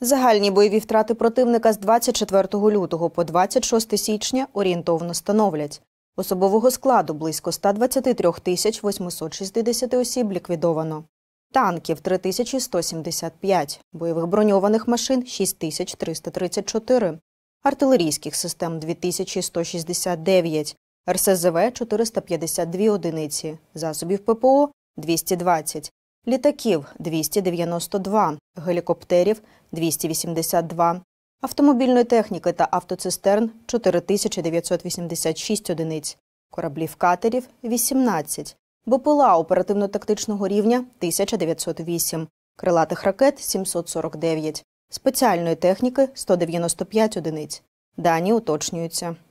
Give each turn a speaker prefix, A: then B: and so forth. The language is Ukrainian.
A: Загальні бойові втрати противника з 24 лютого по 26 січня орієнтовно становлять особового складу близько 123 тисяч 860 осіб ліквідовано, танків 3175, бойових броньованих машин 6334, артилерійських систем 2169, РСЗВ 452 одиниці, засобів ППО 220, літаків 292, гелікоптерів 282, автомобільної техніки та автоцистерн 4986 одиниць, кораблів катерів 18, БПЛА оперативно-тактичного рівня 1908, крилатих ракет 749, спеціальної техніки 195 одиниць. Дані уточнюються.